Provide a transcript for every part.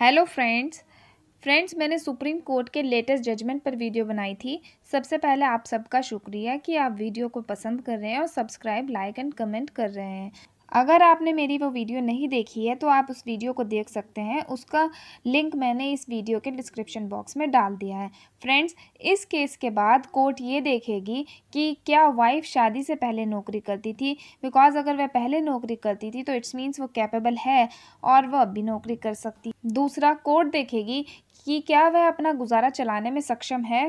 Hello friends friends मैंने supreme court के latest judgement पर वीडियो बनाई थी सबसे पहले आप सबका शुक्रिया कि आप वीडियो को पसंद कर रहे हैं और सब्सक्राइब लाइक एंड कमेंट कर रहे हैं अगर आपने मेरी वो वीडियो नहीं देखी है तो आप उस वीडियो को देख सकते हैं उसका लिंक मैंने इस वीडियो के डिस्क्रिप्शन बॉक्स में डाल दिया है फ्रेंड्स इस केस के बाद कोर्ट ये देखेगी कि क्या वाइफ शादी से पहले नौकरी करती थी बिकॉज अगर वह पहले नौकरी करती थी तो इट्स मीन्स वो कैपेबल है और वह अब भी नौकरी कर सकती दूसरा कोर्ट देखेगी कि क्या वह अपना गुजारा चलाने में सक्षम है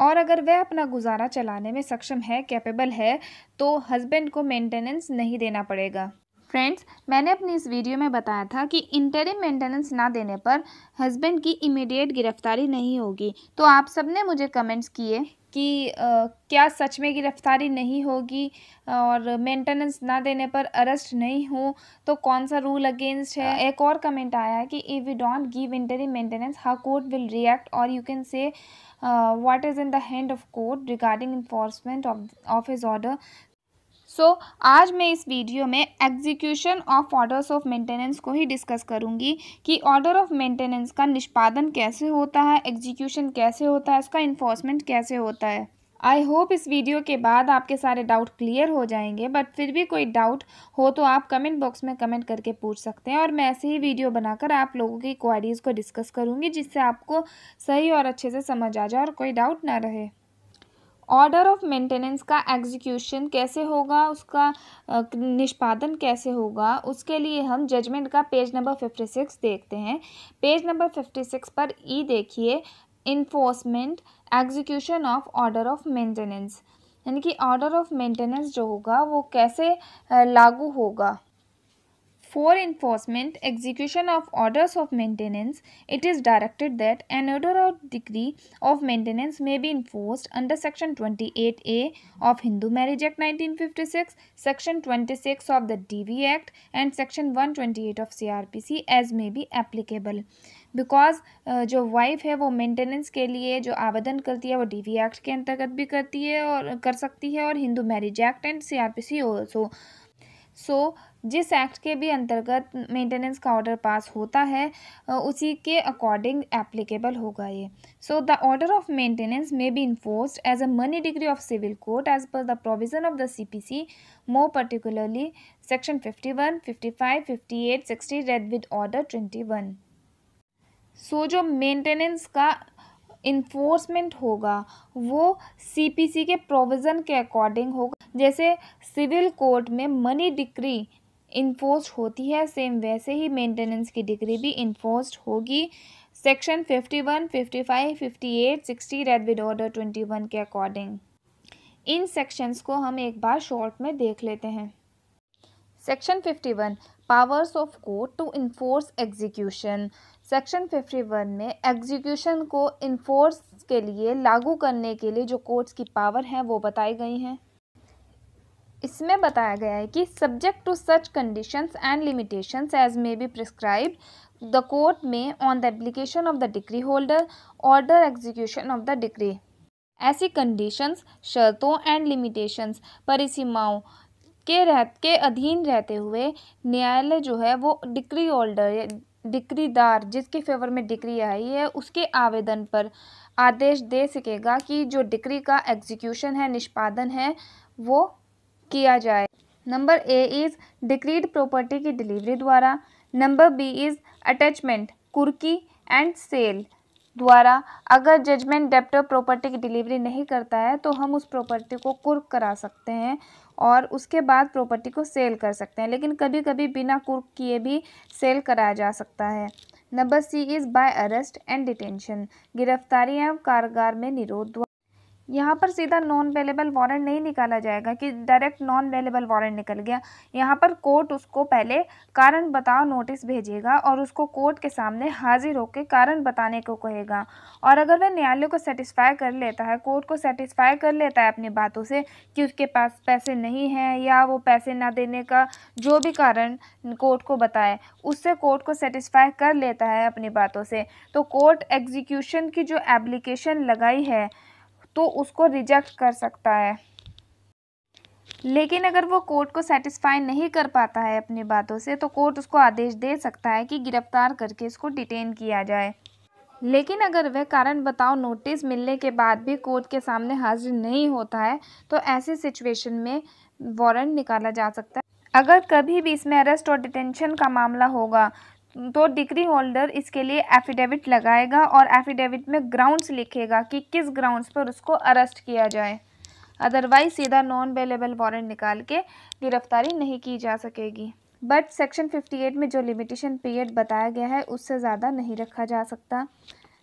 और अगर वह अपना गुजारा चलाने में सक्षम है कैपेबल है तो हस्बैंड को मेंटेनेंस नहीं देना पड़ेगा फ्रेंड्स मैंने अपनी इस वीडियो में बताया था कि इंटरिम मेंटेनेंस ना देने पर हस्बैंड की इमीडिएट गिरफ्तारी नहीं होगी तो आप सबने मुझे कमेंट्स किए कि आ, क्या सच में गिरफ्तारी नहीं होगी और मेंटेनेंस ना देने पर अरेस्ट नहीं हो तो कौन सा रूल अगेंस्ट है हाँ। एक और कमेंट आया है कि if you don't give interim maintenance how court will react और you can say what is in the hand of court regarding enforcement of of his order so so, आज मैं इस वीडियो में execution of orders of maintenance को ही discuss करूंगी कि ऑर्डर ऑफ मेंटेनेंस का निष्पादन कैसे होता है एग्जीक्यूशन कैसे होता है इसका इन्फोर्समेंट कैसे होता है आई होप इस वीडियो के बाद आपके सारे डाउट क्लियर हो जाएंगे बट फिर भी कोई डाउट हो तो आप कमेंट बॉक्स में कमेंट करके पूछ सकते हैं और मैं ऐसे ही वीडियो बनाकर आप लोगों की क्वारीज़ को डिस्कस करूँगी जिससे आपको सही और अच्छे से समझ आ जाए और कोई डाउट ना रहे ऑर्डर ऑफ मेंटेनेंस का एग्जीक्यूशन कैसे होगा उसका निष्पादन कैसे होगा उसके लिए हम जजमेंट का पेज नंबर फिफ्टी सिक्स देखते हैं पेज नंबर फिफ्टी सिक्स पर ई देखिए enforcement execution of order of maintenance यानी कि ऑर्डर ऑफ मेंटेनेंस जो होगा वो कैसे लागू होगा For enforcement, execution of orders of maintenance, it is directed that an order or decree of maintenance may be enforced under Section 28A of Hindu Marriage Act 1956, Section 26 of the DV Act and Section 128 of CRPC as may be applicable. Because uh, जो wife है वो maintenance के लिए जो आवेदन करती है वो डीवी एक्ट के अंतर्गत भी करती है और कर सकती है और Hindu marriage act and CRPC also so जिस एक्ट के भी अंतर्गत मेंटेनेंस का ऑर्डर पास होता है उसी के अकॉर्डिंग एप्लीकेबल होगा ये so the order of maintenance may be enforce as a money decree of civil court as per the provision of the C P C more particularly section fifty one fifty five fifty eight sixty read with order twenty one so जो maintenance का enforcement होगा वो CPC के provision के according होगा जैसे civil court में money decree enforce होती है सेम वैसे ही मेंटेनेंस की डिग्री भी इन्फोर्स होगी section fifty one fifty five fifty eight sixty read with order twenty one के अकॉर्डिंग इन सेक्शंस को हम एक बार शॉर्ट में देख लेते हैं section fifty one powers of court to enforce execution section 51 में एग्जीक्यूशन को इन्फोर्स के लिए लागू करने के लिए जो कोर्ट्स की पावर हैं वो बताई गई हैं इसमें बताया गया है कि subject to such conditions and limitations as may be prescribe the court में on the application of the decree holder order execution of the decree ऐसी कंडीशंस शर्तों एंड लिमिटेशंस परिसीमाओं के रह के अधीन रहते हुए न्यायालय जो है वो डिग्री होल्डर डिक्रीदार जिसके फेवर में डिक्री आई है उसके आवेदन पर आदेश दे सकेगा कि जो डिक्री का एग्जीक्यूशन है निष्पादन है वो किया जाए number A is decreed property की डिलीवरी द्वारा नंबर बी इज़ अटैचमेंट कुर्की एंड सेल द्वारा अगर जजमेंट डेप्टर प्रॉपर्टी की डिलीवरी नहीं करता है तो हम उस प्रॉपर्टी को कुर्क करा सकते हैं और उसके बाद प्रॉपर्टी को सेल कर सकते हैं लेकिन कभी कभी बिना कुर्क किए भी सेल कराया जा सकता है number C is by arrest and detention गिरफ्तारी एवं कारगार में निरोध यहाँ पर सीधा नॉन वेलेबल वारंट नहीं निकाला जाएगा कि डायरेक्ट नॉन वेलेबल वारंट निकल गया यहाँ पर कोर्ट उसको पहले कारण बताओ नोटिस भेजेगा और उसको कोर्ट के सामने हाजिर होकर कारण बताने को कहेगा और अगर वह न्यायालय को सेटिस्फाई कर लेता है कोर्ट को सेटिस्फाई कर लेता है अपनी बातों से कि उसके पास पैसे नहीं हैं या वो पैसे ना देने का जो भी कारण कोर्ट को बताए उससे कोर्ट को सेटिस्फाई कर लेता है अपनी बातों से तो कोर्ट एग्जीक्यूशन की जो एप्लीकेशन लगाई है तो उसको रिजेक्ट कर सकता है लेकिन अगर वो कोर्ट को सेटिस्फाई नहीं कर पाता है अपनी बातों से तो कोर्ट उसको आदेश दे सकता है कि गिरफ्तार करके इसको डिटेन किया जाए लेकिन अगर वह कारण बताओ नोटिस मिलने के बाद भी कोर्ट के सामने हाजिर नहीं होता है तो ऐसे सिचुएशन में वारंट निकाला जा सकता है अगर कभी भी इसमें अरेस्ट और डिटेंशन का मामला होगा तो डिग्री होल्डर इसके लिए एफिडेविट लगाएगा और एफिडेविट में ग्राउंड्स लिखेगा कि किस ग्राउंड्स पर उसको अरेस्ट किया जाए अदरवाइज सीधा नॉन अवेलेबल वारंट निकाल के गिरफ्तारी नहीं की जा सकेगी बट सेक्शन 58 में जो लिमिटेशन पीरियड बताया गया है उससे ज़्यादा नहीं रखा जा सकता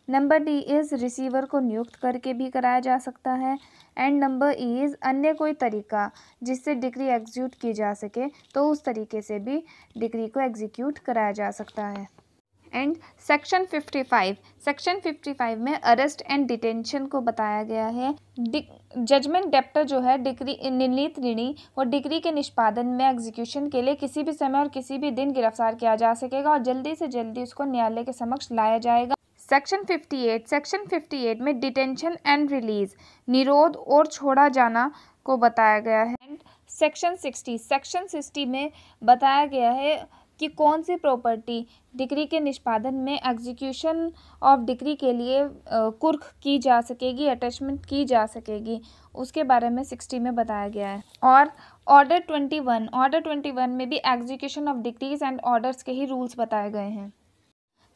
नंबर डी इज़ रिसीवर को नियुक्त करके भी कराया जा सकता है एंड नंबर ई इज़ अन्य कोई तरीका जिससे डिग्री एग्जीक्यूट की जा सके तो उस तरीके से भी डिग्री को एग्जीक्यूट कराया जा सकता है and section fifty five section fifty five में अरेस्ट एंड डिटेंशन को बताया गया है जजमेंट डेप्टर जो है डिग्री निर्णीत ऋणी और डिग्री के निष्पादन में एग्जीक्यूशन के लिए किसी भी समय और किसी भी दिन गिरफ्तार किया जा सकेगा और जल्दी से जल्दी उसको न्यायालय के समक्ष लाया जाएगा सेक्शन 58 सेक्शन 58 में डिटेंशन एंड रिलीज निरोध और छोड़ा जाना को बताया गया है एंड सेक्शन 60 सेक्शन 60 में बताया गया है कि कौन सी प्रॉपर्टी डिग्री के निष्पादन में एग्जीक्यूशन ऑफ डिग्री के लिए कुर्क की जा सकेगी अटैचमेंट की जा सकेगी उसके बारे में सिक्सटी में बताया गया है और order twenty one order twenty one में भी execution of decrees and orders के ही रूल्स बताए गए हैं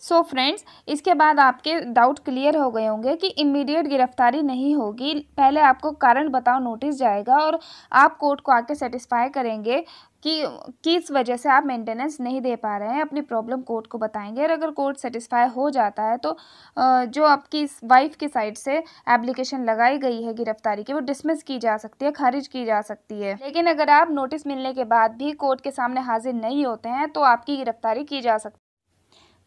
सो so फ्रेंड्स इसके बाद आपके डाउट क्लियर हो गए होंगे कि इमीडिएट गिरफ्तारी नहीं होगी पहले आपको कारण बताओ नोटिस जाएगा और आप कोर्ट को आके सेटिस्फाई करेंगे कि किस वजह से आप मेंटेनेंस नहीं दे पा रहे हैं अपनी प्रॉब्लम कोर्ट को बताएंगे और अगर कोर्ट सेटिस्फाई हो जाता है तो जो आपकी इस वाइफ की साइड से एप्लीकेशन लगाई गई है गिरफ्तारी की वो डिसमिस की जा सकती है खारिज की जा सकती है लेकिन अगर आप नोटिस मिलने के बाद भी कोर्ट के सामने हाजिर नहीं होते हैं तो आपकी गिरफ्तारी की जा सकती है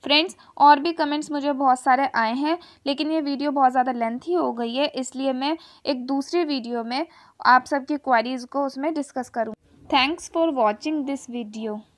फ्रेंड्स और भी कमेंट्स मुझे बहुत सारे आए हैं लेकिन ये वीडियो बहुत ज़्यादा लेंथी हो गई है इसलिए मैं एक दूसरी वीडियो में आप सबकी क्वारीज़ को उसमें डिस्कस करूँ thanks for watching this video